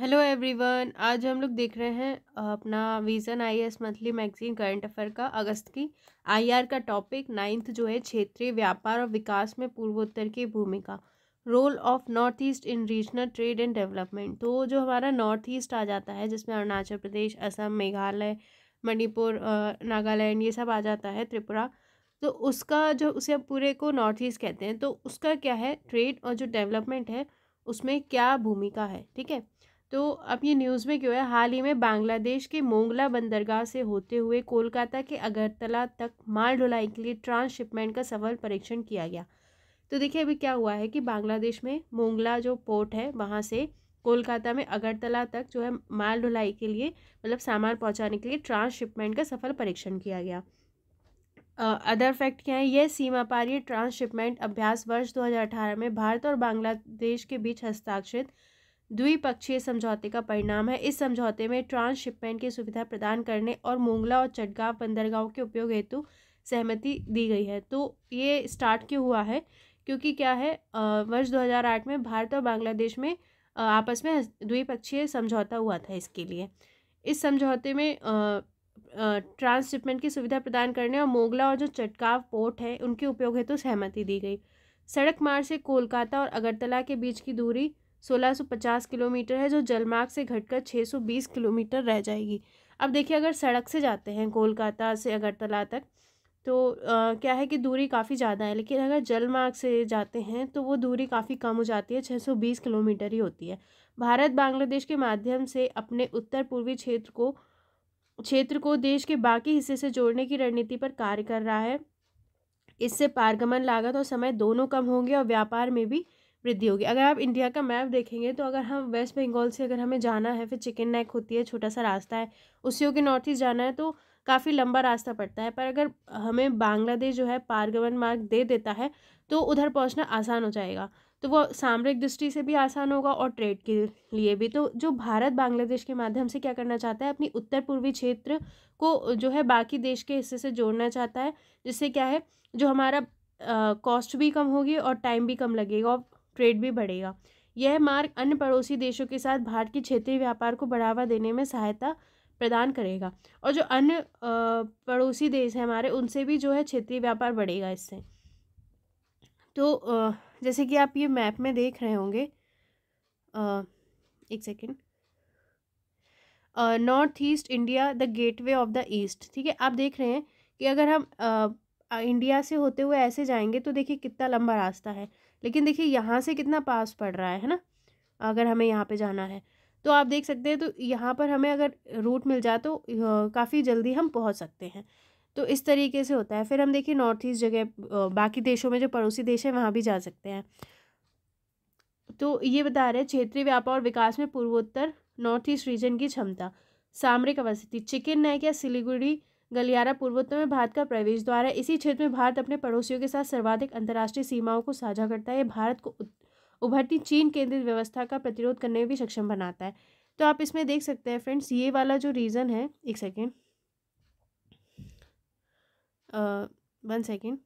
hello everyone आज हम लोग देख रहे हैं अपना vision I S monthly magazine current affair का अगस्त की आईआर का टॉपिक नाइन्थ जो है क्षेत्रीय व्यापार और विकास में पूर्वोत्तर की भूमिका role of north east in regional trade and development तो जो हमारा नॉर्थ ईस्ट आ जाता है जिसमें अरुणाचल प्रदेश असम मेघालय मणिपुर नागालैंड ये सब आ जाता है त्रिपुरा तो उसका जो उसे पूरे को नॉर्थ ईस्ट कहते हैं तो उसका क्या है ट्रेड और जो डेवलपमेंट है उसमें क्या भूमिका है ठीक है तो अब ये न्यूज़ में क्यों है हाल ही में बांग्लादेश के मोंगला बंदरगाह से होते हुए कोलकाता के अगरतला तक माल ढुलाई के लिए ट्रांसशिपमेंट का सफल परीक्षण किया गया तो देखिए अभी क्या हुआ है कि बांग्लादेश में मोंगला जो पोर्ट है वहाँ से कोलकाता में अगरतला तक जो है माल ढुलाई के लिए मतलब सामान पहुँचाने के लिए ट्रांसशिपमेंट का सफल परीक्षण किया गया अदर फैक्ट क्या है यह सीमा पारी ट्रांसशिपमेंट अभ्यास वर्ष 2018 में भारत और बांग्लादेश के बीच हस्ताक्षरित द्विपक्षीय समझौते का परिणाम है इस समझौते में ट्रांसशिपमेंट की सुविधा प्रदान करने और मोंगला और चटगांव बंदरगाहों के उपयोग हेतु सहमति दी गई है तो ये स्टार्ट क्यों हुआ है क्योंकि क्या है वर्ष 2008 में भारत और बांग्लादेश में आपस में द्विपक्षीय समझौता हुआ था इसके लिए इस समझौते में ट्रांसशिपमेंट की सुविधा प्रदान करने और मोगला और जो चटकाव पोर्ट है उनके उपयोग हेतु तो सहमति दी गई सड़क मार्ग से कोलकाता और अगरतला के बीच की दूरी 1650 किलोमीटर है जो जलमार्ग से घटकर 620 किलोमीटर रह जाएगी अब देखिए अगर सड़क से जाते हैं कोलकाता से अगरतला तक तो आ, क्या है कि दूरी काफ़ी ज़्यादा है लेकिन अगर जलमार्ग से जाते हैं तो वो दूरी काफ़ी कम हो जाती है 620 किलोमीटर ही होती है भारत बांग्लादेश के माध्यम से अपने उत्तर पूर्वी क्षेत्र को क्षेत्र को देश के बाकी हिस्से से जोड़ने की रणनीति पर कार्य कर रहा है इससे पारगमन लागत और समय दोनों कम होंगे और व्यापार में भी वृद्धि होगी अगर आप इंडिया का मैप देखेंगे तो अगर हम वेस्ट बंगाल से अगर हमें जाना है फिर चिकन नेक होती है छोटा सा रास्ता है उससे होकर नॉर्थ ईस्ट जाना है तो काफ़ी लंबा रास्ता पड़ता है पर अगर हमें बांग्लादेश जो है पारगमन मार्ग दे देता है तो उधर पहुंचना आसान हो जाएगा तो वो सामरिक दृष्टि से भी आसान होगा और ट्रेड के लिए भी तो जो भारत बांग्लादेश के माध्यम से क्या करना चाहता है अपनी उत्तर पूर्वी क्षेत्र को जो है बाकी देश के हिस्से से जोड़ना चाहता है जिससे क्या है जो हमारा कॉस्ट भी कम होगी और टाइम भी कम लगेगा और ट्रेड भी बढ़ेगा यह मार्ग अन्य पड़ोसी देशों के साथ भारत के क्षेत्रीय व्यापार को बढ़ावा देने में सहायता प्रदान करेगा और जो अन्य पड़ोसी देश हैं हमारे उनसे भी जो है क्षेत्रीय व्यापार बढ़ेगा इससे तो जैसे कि आप ये मैप में देख रहे होंगे एक second north east India the gateway of the east ठीक है आप देख रहे हैं कि अगर हम आ, इंडिया से होते हुए ऐसे जाएंगे तो देखिए कितना लंबा रास्ता है लेकिन देखिए यहाँ से कितना पास पड़ रहा है ना अगर हमें यहाँ पर जाना है तो आप देख सकते हैं तो यहाँ पर हमें अगर रूट मिल जाए तो काफ़ी जल्दी हम पहुँच सकते हैं तो इस तरीके से होता है फिर हम देखिए नॉर्थ ईस्ट जगह बाकी देशों में जो पड़ोसी देश है वहाँ भी जा सकते हैं तो ये बता रहे हैं क्षेत्रीय व्यापार और विकास में पूर्वोत्तर नॉर्थ ईस्ट रीजन की क्षमता सामरिक अवस्थिति चिकन नैक या सिलीगुड़ी गलियारा पूर्वोत्तर में भारत का प्रवेश द्वार है इसी क्षेत्र में भारत अपने पड़ोसियों के साथ सर्वाधिक अंतर्राष्ट्रीय सीमाओं को साझा करता है भारत को उभरती चीन केंद्रित व्यवस्था का प्रतिरोध करने में भी सक्षम बनाता है तो आप इसमें देख सकते हैं फ्रेंड्स ये वाला जो रीज़न है एक सेकेंड वन सेकेंड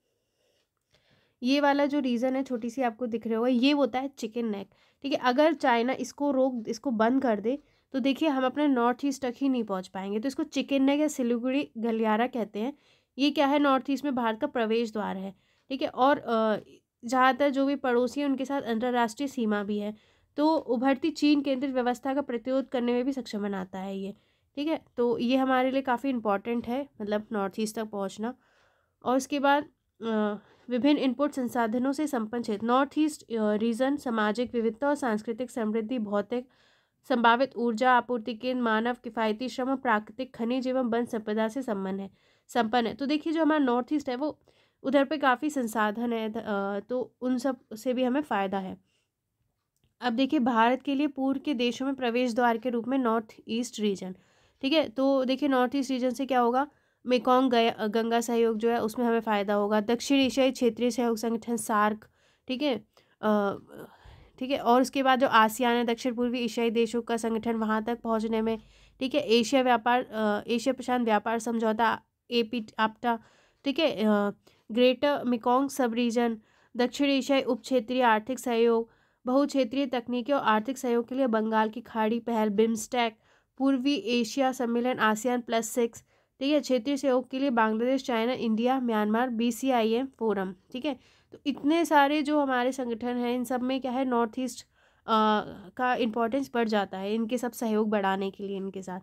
ये वाला जो रीज़न है छोटी सी आपको दिख रहा होगा ये होता है चिकन नेक ठीक है अगर चाइना इसको रोक इसको बंद कर दे तो देखिए हम अपने नॉर्थ ईस्ट तक ही नहीं पहुंच पाएंगे तो इसको चिकन नेक या सिलीगुड़ी गलियारा कहते हैं ये क्या है नॉर्थ ईस्ट में भारत का प्रवेश द्वार है ठीक है और ज़्यादातर जो भी पड़ोसी हैं उनके साथ अंतर्राष्ट्रीय सीमा भी है तो उभरती चीन केंद्रित व्यवस्था का प्रतिरोध करने में भी सक्षम बनाता है ये ठीक है तो ये हमारे लिए काफ़ी इम्पॉर्टेंट है मतलब नॉर्थ ईस्ट तक पहुँचना और उसके बाद विभिन्न इनपुट संसाधनों से संपन्न क्षेत्र नॉर्थ ईस्ट रीजन सामाजिक विविधता और सांस्कृतिक समृद्धि भौतिक संभावित ऊर्जा आपूर्ति केंद्र मानव किफ़ायती श्रम और प्राकृतिक खनिज एवं वन संपदा से संबंध है संपन्न है तो देखिए जो हमारा नॉर्थ ईस्ट है वो उधर पे काफ़ी संसाधन है तो उन सब से भी हमें फ़ायदा है अब देखिए भारत के लिए पूर्व के देशों में प्रवेश द्वार के रूप में नॉर्थ ईस्ट रीजन ठीक है तो देखिए नॉर्थ ईस्ट रीजन से क्या होगा मेकोंग गया गंगा सहयोग जो है उसमें हमें फ़ायदा होगा दक्षिण एशियाई क्षेत्रीय सहयोग संगठन सार्क ठीक है ठीक है और उसके बाद जो आसियान है दक्षिण पूर्वी एशियाई देशों का संगठन वहाँ तक पहुँचने में ठीक है एशिया व्यापार एशिया प्रशांत व्यापार समझौता ए पी आपटा ठीक है ग्रेटर मिकोंग सब रीजन दक्षिण एशियाई उप क्षेत्रीय आर्थिक सहयोग बहुक्षेत्रीय तकनीकी और आर्थिक सहयोग के लिए बंगाल की खाड़ी पहल बिम्स्टैक पूर्वी एशिया सम्मेलन आसियान प्लस सिक्स ठीक है क्षेत्रीय सहयोग के लिए Bangladesh China India Myanmar B C I M forum ठीक है तो इतने सारे जो हमारे संगठन हैं इन सब में क्या है नॉर्थ ईस्ट का इम्पोर्टेंस बढ़ जाता है इनके सब सहयोग बढ़ाने के लिए इनके साथ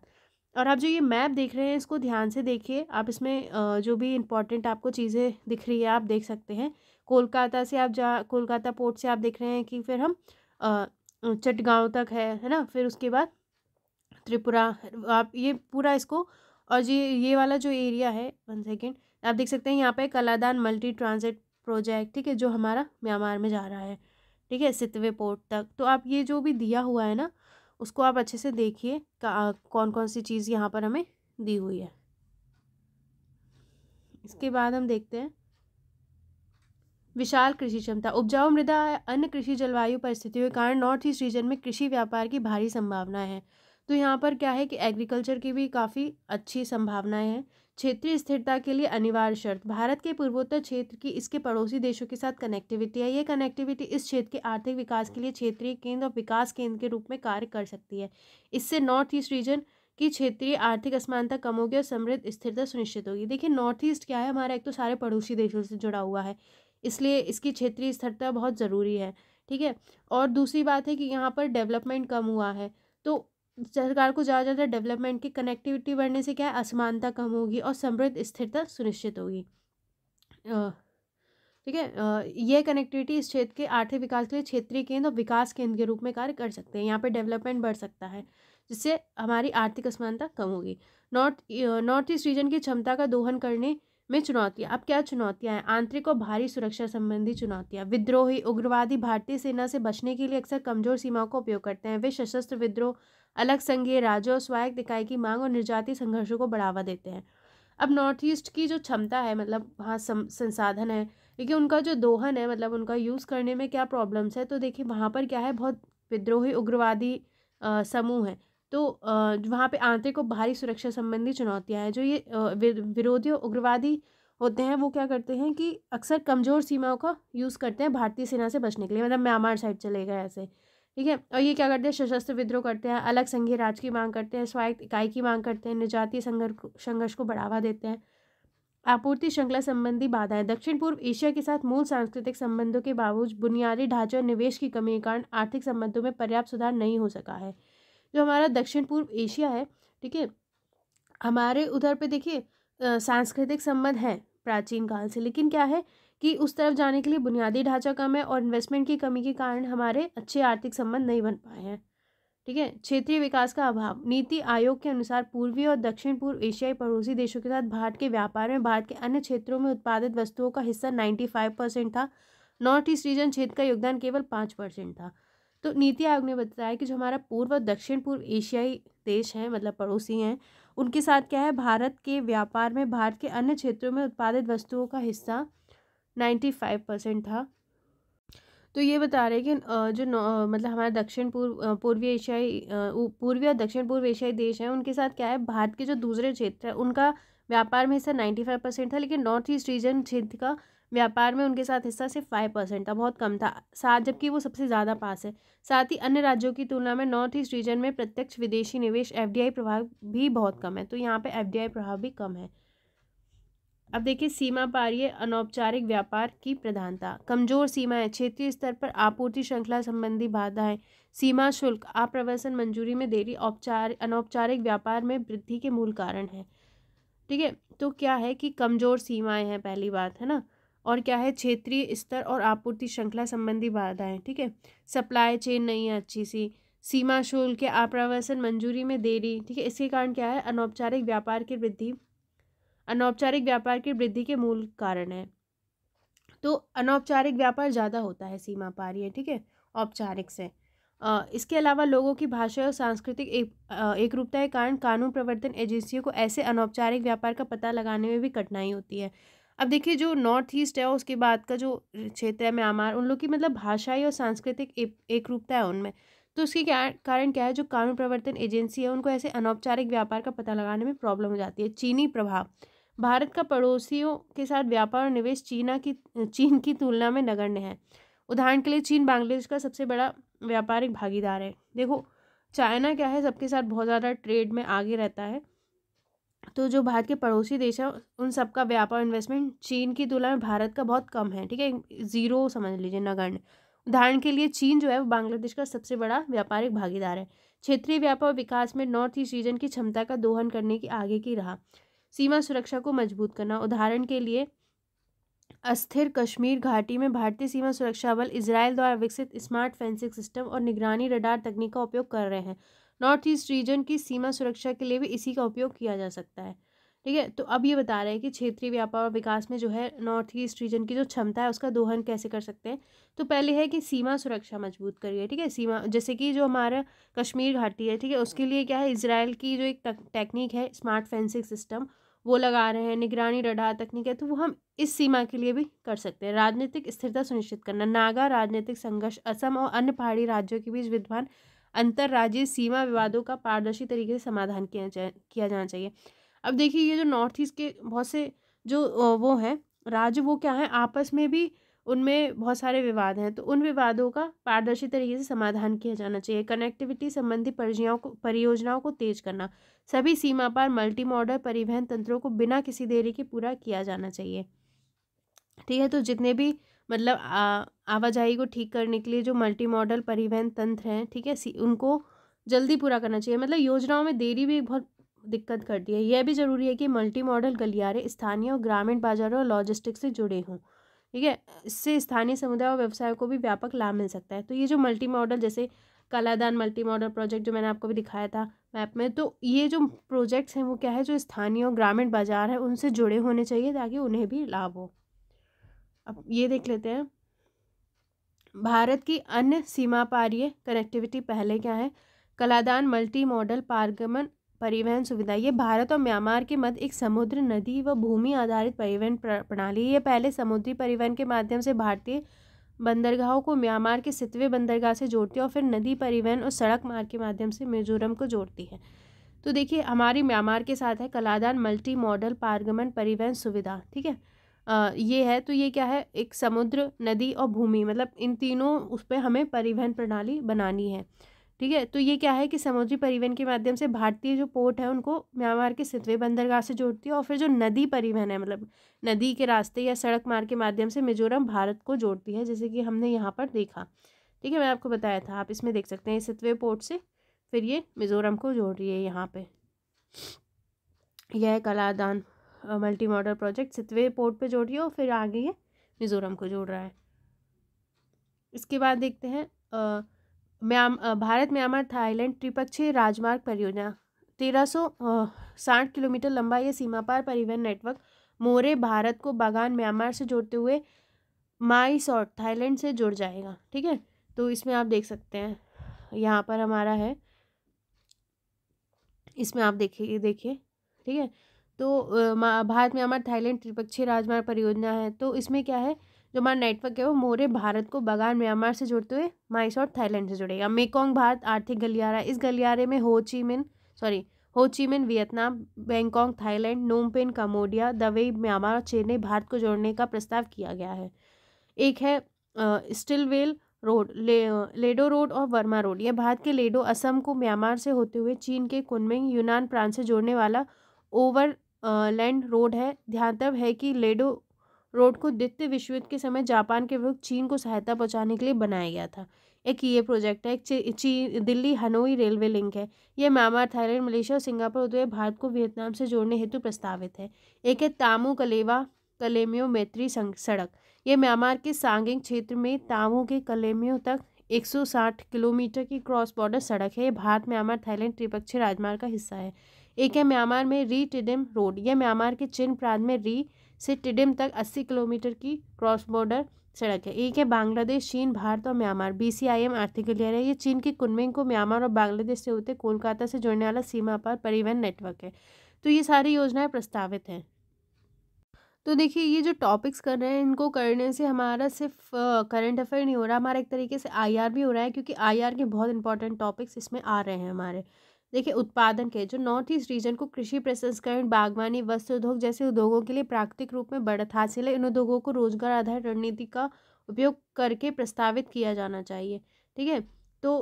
और आप जो ये मैप देख रहे हैं इसको ध्यान से देखिए आप इसमें जो भी इम्पोर्टेंट आपको चीज़ें दिख रही है आप देख सकते हैं कोलकाता से आप जा कोलकाता पोर्ट से आप देख रहे हैं कि फिर हम चटगांव तक है है ना फिर उसके बाद त्रिपुरा आप ये पूरा इसको और ये ये वाला जो एरिया है वन सेकेंड आप देख सकते हैं यहाँ पे कलादान मल्टी ट्रांजिट प्रोजेक्ट ठीक है जो हमारा म्यांमार में जा रहा है ठीक है सितवे पोर्ट तक तो आप ये जो भी दिया हुआ है ना उसको आप अच्छे से देखिए कौन कौन सी चीज़ यहाँ पर हमें दी हुई है इसके बाद हम देखते हैं विशाल कृषि क्षमता उपजाऊ मृदा अन्य कृषि जलवायु परिस्थितियों के कारण नॉर्थ ईस्ट रीजन में कृषि व्यापार की भारी संभावना है तो यहाँ पर क्या है कि एग्रीकल्चर की भी काफ़ी अच्छी संभावनाएं हैं क्षेत्रीय स्थिरता के लिए अनिवार्य शर्त भारत के पूर्वोत्तर क्षेत्र की इसके पड़ोसी देशों के साथ कनेक्टिविटी है ये कनेक्टिविटी इस क्षेत्र के आर्थिक विकास के लिए क्षेत्रीय केंद्र और विकास केंद्र के रूप में कार्य कर सकती है इससे नॉर्थ ईस्ट रीजन की क्षेत्रीय आर्थिक असमानता कम होगी और समृद्ध स्थिरता सुनिश्चित होगी देखिए नॉर्थ ईस्ट क्या है हमारा एक तो सारे पड़ोसी देशों से जुड़ा हुआ है इसलिए इसकी क्षेत्रीय स्थिरता बहुत ज़रूरी है ठीक है और दूसरी बात है कि यहाँ पर डेवलपमेंट कम हुआ है तो सरकार को ज़्यादा ज़्यादा डेवलपमेंट की कनेक्टिविटी बढ़ने से क्या है असमानता कम होगी और समृद्ध स्थिरता सुनिश्चित होगी ठीक है ये कनेक्टिविटी इस क्षेत्र के आर्थिक विकास के लिए क्षेत्रीय केंद्र और विकास केंद्र के रूप में कार्य कर सकते हैं यहाँ पर डेवलपमेंट बढ़ सकता है जिससे हमारी आर्थिक असमानता कम होगी नॉर्थ नॉर्थ ईस्ट रीजन की क्षमता का दोहन करने में चुनौतियाँ अब क्या चुनौतियाँ हैं आंतरिक और भारी सुरक्षा संबंधी चुनौतियाँ विद्रोही उग्रवादी भारतीय सेना से बचने के लिए अक्सर कमजोर सीमाओं का उपयोग करते हैं वे सशस्त्र विद्रोह अलग संघीय राज्यों और स्वायत्त इकाई की मांग और निर्जाति संघर्षों को बढ़ावा देते हैं अब नॉर्थ ईस्ट की जो क्षमता है मतलब वहाँ संसाधन है लेकिन उनका जो दोहन है मतलब उनका यूज़ करने में क्या प्रॉब्लम्स है तो देखिए वहाँ पर क्या है बहुत विद्रोही उग्रवादी समूह है तो वहाँ पे आंतरिक और बाहरी सुरक्षा संबंधी चुनौतियाँ हैं जो ये विरोधी उग्रवादी होते हैं वो क्या करते हैं कि अक्सर कमज़ोर सीमाओं का यूज़ करते हैं भारतीय सेना से बचने के लिए मतलब म्यांमार साइड चले गए ऐसे ठीक है और ये क्या करते हैं सशस्त्र विद्रोह करते हैं अलग संघीय राज की मांग करते हैं स्वायत्त इकाई की मांग करते हैं निजातीय संघर्ष संघर्ष को बढ़ावा देते हैं आपूर्ति श्रृंखला संबंधी बाधाएं दक्षिण पूर्व एशिया के साथ मूल सांस्कृतिक संबंधों के बावजूद बुनियादी ढांचे और निवेश की कमी के कारण आर्थिक संबंधों में पर्याप्त सुधार नहीं हो सका है जो हमारा दक्षिण पूर्व एशिया है ठीक है हमारे उधर पे देखिए सांस्कृतिक संबंध हैं प्राचीन काल से लेकिन क्या है कि उस तरफ जाने के लिए बुनियादी ढांचा कम है और इन्वेस्टमेंट की कमी के कारण हमारे अच्छे आर्थिक संबंध नहीं बन पाए हैं ठीक है क्षेत्रीय विकास का अभाव नीति आयोग के अनुसार पूर्वी और दक्षिण पूर्व एशियाई पड़ोसी देशों के साथ भारत के व्यापार में भारत के अन्य क्षेत्रों में उत्पादित वस्तुओं का हिस्सा नाइन्टी फाइव परसेंट था नॉर्थ ईस्ट रीजन क्षेत्र का योगदान केवल पाँच परसेंट था तो नीति आयोग ने बताया कि जो हमारा पूर्व और दक्षिण पूर्व एशियाई देश हैं मतलब पड़ोसी हैं उनके साथ क्या है भारत के व्यापार में भारत के अन्य क्षेत्रों में उत्पादित वस्तुओं का हिस्सा नाइन्टी फाइव परसेंट था तो ये बता रहे हैं कि जो मतलब हमारे दक्षिण पूर्व पूर्वी एशियाई पूर्वी और दक्षिण पूर्व एशियाई देश हैं उनके साथ क्या है भारत के जो दूसरे क्षेत्र हैं उनका व्यापार में हिस्सा नाइन्टी फाइव परसेंट था लेकिन नॉर्थ ईस्ट रीजन क्षेत्र का व्यापार में उनके साथ हिस्सा सिर्फ फाइव परसेंट था बहुत कम था साथ जबकि वो सबसे ज़्यादा पास है साथ ही अन्य राज्यों की तुलना में नॉर्थ ईस्ट रीजन में प्रत्यक्ष विदेशी निवेश एफ प्रभाव भी बहुत कम है तो यहाँ पर एफ प्रभाव भी कम है अब देखिए सीमा ये अनौपचारिक व्यापार की प्रधानता कमजोर सीमाएं क्षेत्रीय स्तर पर आपूर्ति श्रृंखला संबंधी बाधाएं सीमा शुल्क आप्रवासन मंजूरी में देरी औपचार अनौपचारिक व्यापार में वृद्धि के मूल कारण है ठीक है तो क्या है कि कमजोर सीमाएं हैं पहली बात है ना और क्या है क्षेत्रीय स्तर और आपूर्ति श्रृंखला संबंधी बाधाएं ठीक है सप्लाई चेन नहीं है अच्छी सी सीमा शुल्क के आप्रवासन मंजूरी में देरी ठीक है इसके कारण क्या है अनौपचारिक व्यापार की वृद्धि अनौपचारिक व्यापार की वृद्धि के मूल कारण है तो अनौपचारिक व्यापार ज़्यादा होता है सीमा पार ये ठीक है औपचारिक से इसके अलावा लोगों की भाषा और सांस्कृतिक एक एकरूपता के कारण कानून प्रवर्तन एजेंसियों को ऐसे अनौपचारिक व्यापार का पता लगाने में भी कठिनाई होती है अब देखिए जो नॉर्थ ईस्ट है उसके बाद का जो क्षेत्र है म्यांमार उन लोग की मतलब भाषाई और सांस्कृतिक एक एकरूपता है उनमें तो उसके कारण क्या है जो कानून प्रवर्तन एजेंसी है उनको ऐसे अनौपचारिक व्यापार का पता लगाने में प्रॉब्लम हो जाती है चीनी प्रभाव भारत का पड़ोसियों के साथ व्यापार और निवेश चीना की चीन की तुलना में नगण्य है उदाहरण के लिए चीन बांग्लादेश का सबसे बड़ा व्यापारिक भागीदार है देखो चाइना क्या है सबके साथ बहुत ज़्यादा ट्रेड में आगे रहता है तो जो भारत के पड़ोसी देश हैं उन सब का व्यापार इन्वेस्टमेंट चीन की तुलना में भारत का बहुत कम है ठीक है ज़ीरो समझ लीजिए नगण्य उदाहरण के लिए चीन जो है वो बांग्लादेश का सबसे बड़ा व्यापारिक भागीदार है क्षेत्रीय व्यापार विकास में नॉर्थ ईस्ट रीजन की क्षमता का दोहन करने की आगे की रहा सीमा सुरक्षा को मजबूत करना उदाहरण के लिए अस्थिर कश्मीर घाटी में भारतीय सीमा सुरक्षा बल इसराइल द्वारा विकसित स्मार्ट फेंसिंग सिस्टम और निगरानी रडार तकनीक का उपयोग कर रहे हैं नॉर्थ ईस्ट रीजन की सीमा सुरक्षा के लिए भी इसी का उपयोग किया जा सकता है ठीक है तो अब ये बता रहे हैं कि क्षेत्रीय व्यापार और विकास में जो है नॉर्थ ईस्ट रीजन की जो क्षमता है उसका दोहन कैसे कर सकते हैं तो पहले है कि सीमा सुरक्षा मजबूत करिए ठीक है सीमा जैसे कि जो हमारा कश्मीर घाटी है ठीक है उसके लिए क्या है इसराइल की जो एक टेक्निक है स्मार्ट फेंसिंग सिस्टम वो लगा रहे हैं निगरानी रडार तकनीक है तो वो हम इस सीमा के लिए भी कर सकते हैं राजनीतिक स्थिरता सुनिश्चित करना नागा राजनीतिक संघर्ष असम और अन्य पहाड़ी राज्यों के बीच विद्वान अंतर्राज्यीय सीमा विवादों का पारदर्शी तरीके से समाधान किया जाए किया जाना चाहिए अब देखिए ये जो नॉर्थ ईस्ट के बहुत से जो वो हैं राज्य वो क्या है आपस में भी उनमें बहुत सारे विवाद हैं तो उन विवादों का पारदर्शी तरीके से समाधान किया जाना चाहिए कनेक्टिविटी संबंधी परियोजनाओं को परियोजनाओं को तेज करना सभी सीमा पार मल्टी मॉडल परिवहन तंत्रों को बिना किसी देरी के पूरा किया जाना चाहिए ठीक है तो जितने भी मतलब आवाजाही को ठीक करने के लिए जो मल्टी मॉडल परिवहन तंत्र हैं ठीक है सी, उनको जल्दी पूरा करना चाहिए मतलब योजनाओं में देरी भी बहुत दिक्कत करती है यह भी जरूरी है कि मल्टी मॉडल गलियारे स्थानीय और ग्रामीण बाजारों और लॉजिस्टिक्स से जुड़े हों ठीक है इससे स्थानीय समुदाय और व्यवसाय को भी व्यापक लाभ मिल सकता है तो ये जो मल्टी मॉडल जैसे कलादान मल्टी मॉडल प्रोजेक्ट जो मैंने आपको भी दिखाया था मैप में तो ये जो प्रोजेक्ट्स हैं वो क्या है जो स्थानीय और ग्रामीण बाजार है उनसे जुड़े होने चाहिए ताकि उन्हें भी लाभ हो अब ये देख लेते हैं भारत की अन्य सीमा पारीय कनेक्टिविटी पहले क्या है कलादान मल्टी मॉडल पारगमन परिवहन सुविधा ये भारत और म्यांमार के मध्य एक समुद्र नदी व भूमि आधारित परिवहन प्रणाली ये पहले समुद्री परिवहन के माध्यम से भारतीय बंदरगाहों को म्यांमार के सितवे बंदरगाह से जोड़ती है और फिर नदी परिवहन और सड़क मार्ग के माध्यम से मिजोरम को जोड़ती है तो देखिए हमारी म्यांमार के साथ है कलादान मल्टी मॉडल पारगमन परिवहन सुविधा ठीक है आ, ये है तो ये क्या है एक समुद्र नदी और भूमि मतलब इन तीनों उस पर हमें परिवहन प्रणाली बनानी है ठीक है तो ये क्या है कि समुद्री परिवहन के माध्यम से भारतीय जो पोर्ट है उनको म्यांमार के सितवे बंदरगाह से जोड़ती है और फिर जो नदी परिवहन है मतलब नदी के रास्ते या सड़क मार्ग के माध्यम से मिजोरम भारत को जोड़ती है जैसे कि हमने यहाँ पर देखा ठीक है मैं आपको बताया था आप इसमें देख सकते हैं सितवे पोर्ट से फिर ये मिजोरम को जोड़ रही है यहाँ पर यह Kaladan multi modal project Sittwe port पर जोड़ रही है और फिर आगे ये मिजोरम को जोड़ रहा है इसके बाद देखते हैं म्याम भारत म्यांमार थाईलैंड त्रिपक्षीय राजमार्ग परियोजना तेरह सौ साठ किलोमीटर लंबा यह सीमापार परिवहन नेटवर्क मोरे भारत को बागान म्यांमार से जोड़ते हुए माई सॉट थाईलैंड से जुड़ जाएगा ठीक है तो इसमें आप देख सकते हैं यहाँ पर हमारा है इसमें आप देखिए देखिए ठीक है तो भारत म्यांमार थाईलैंड त्रिपक्षीय राजमार्ग परियोजना है तो इसमें क्या है जो हमारा नेटवर्क है वो मोरे भारत को बगान म्यांमार से जुड़ते हुए और थाईलैंड से जुड़ेगा मेकोंग भारत आर्थिक गलियारा इस गलियारे में Ho Chi Minh sorry Ho Vietnam Bangkok Thailand Phnom Penh Cambodia Dawei Myanmar और चेन्नई भारत को जोड़ने का प्रस्ताव किया गया है एक है स्टिलवेल रोड ले, लेडो रोड और वर्मा रोड यह भारत के लेडो असम को म्यांमार से होते हुए चीन के कुनमिंग यूनान प्रांत से जोड़ने वाला ओवर लैंड रोड है ध्यान तब है कि लेडो रोड को द्वितीय विश्व युद्ध के समय जापान के विरुद्ध चीन को सहायता पहुंचाने के लिए बनाया गया था एक ये प्रोजेक्ट है एक चीन दिल्ली हनोई रेलवे लिंक है यह म्यांमार थाईलैंड मलेशिया और सिंगापुर उद्वे भारत को वियतनाम से जोड़ने हेतु प्रस्तावित है एक है तामो कलेवा कलेमियो मैत्री सड़क यह म्यांमार के सांगिंग क्षेत्र में तामो के कलेमियो तक 160 किलोमीटर की क्रॉस बॉर्डर सड़क है भारत म्यांमार थाईलैंड त्रिपक्षीय राजमार्ग का हिस्सा है एक है म्यांमार में री टिडिम रोड यह म्यांमार के चिन्ह प्रांत में री से टिडिम तक 80 किलोमीटर की क्रॉस बॉर्डर सड़क है एक है बांग्लादेश चीन भारत और Myanmar B C I M आर्थिक लेयर है ये चीन के कुनमिंग को म्यांमार और बांग्लादेश से होते कोलकाता से जुड़ने वाला सीमा पर परिवहन नेटवर्क है तो ये सारी योजनाएं प्रस्तावित हैं तो देखिए ये जो टॉपिक्स कर रहे हैं इनको करने से हमारा सिर्फ करंट अफेयर नहीं हो रहा हमारा एक तरीके से आईआर भी हो रहा है क्योंकि आईआर के बहुत इंपॉर्टेंट टॉपिक्स इसमें आ रहे हैं हमारे देखिए उत्पादन के जो नॉर्थ ईस्ट रीजन को कृषि प्रसंस्करण बागवानी वस्त्र उद्योग जैसे उद्योगों के लिए प्राकृतिक रूप में बढ़त हासिल है इन उद्योगों को रोजगार आधारित रणनीति का उपयोग करके प्रस्तावित किया जाना चाहिए ठीक है तो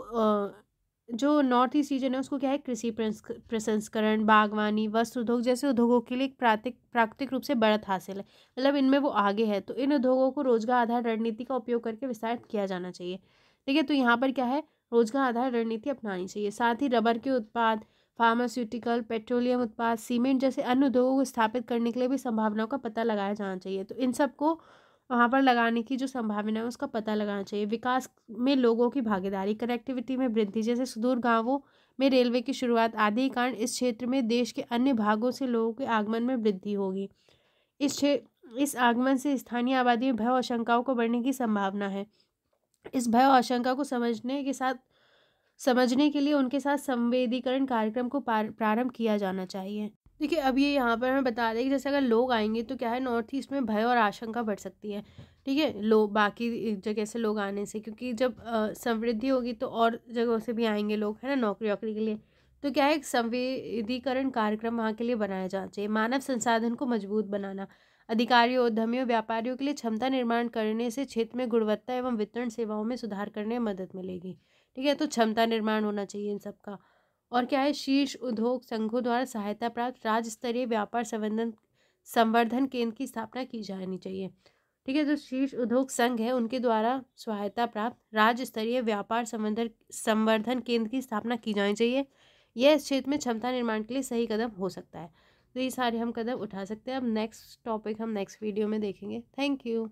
जो नॉर्थ ईस्ट रीजन है उसको क्या है कृषि प्रसंस्करण बागवानी वस्त्र उद्योग जैसे उद्योगों के लिए प्राकृतिक प्राकृतिक रूप से बढ़त हासिल है मतलब इनमें वो आगे है तो इन उद्योगों को रोजगार आधार रणनीति का उपयोग करके विस्तारित किया जाना चाहिए ठीक है तो यहाँ पर क्या है रोजगार आधार रणनीति अपनानी चाहिए साथ ही रबर के उत्पाद फार्मास्यूटिकल पेट्रोलियम उत्पाद सीमेंट जैसे अन्य उद्योगों को स्थापित करने के लिए भी संभावनाओं का पता लगाया जाना चाहिए तो इन सबको वहाँ पर लगाने की जो संभावना है उसका पता लगाना चाहिए विकास में लोगों की भागीदारी कनेक्टिविटी में वृद्धि जैसे सुदूर गाँवों में रेलवे की शुरुआत आदि के कारण इस क्षेत्र में देश के अन्य भागों से लोगों के आगमन में वृद्धि होगी इस क्षे इस आगमन से स्थानीय आबादी में भय और शंकाओं को बढ़ने की संभावना है इस भय और आशंका को समझने के साथ समझने के लिए उनके साथ संवेदीकरण कार्यक्रम को प्रारंभ किया जाना चाहिए देखिए अब ये यहाँ पर हमें बता दें कि जैसे अगर लोग आएंगे तो क्या है नॉर्थ ईस्ट में भय और आशंका बढ़ सकती है ठीक है लोग बाकी जगह से लोग आने से क्योंकि जब समृद्धि होगी तो और जगहों से भी आएंगे लोग है ना नौकरी वोकरी के लिए तो क्या है एक संवेदीकरण कार्यक्रम वहाँ के लिए बनाया जाना चाहिए मानव संसाधन को मजबूत बनाना अधिकारियों उद्यमियों व्यापारियों के लिए क्षमता निर्माण करने से क्षेत्र में गुणवत्ता एवं वितरण सेवाओं में सुधार करने में मदद मिलेगी ठीक है तो क्षमता निर्माण होना चाहिए इन सबका और क्या है शीर्ष उद्योग संघों द्वारा सहायता प्राप्त राज्य स्तरीय व्यापार संवर्धन संवर्धन केंद्र की स्थापना की जानी चाहिए ठीक है जो तो शीर्ष उद्योग संघ है उनके द्वारा सहायता प्राप्त राज्य स्तरीय व्यापार संवर्धन संवर्धन केंद्र की स्थापना की जानी चाहिए यह इस क्षेत्र में क्षमता निर्माण के लिए सही कदम हो सकता है तो ये सारे हम कदम उठा सकते हैं अब नेक्स्ट टॉपिक हम नेक्स्ट वीडियो में देखेंगे थैंक यू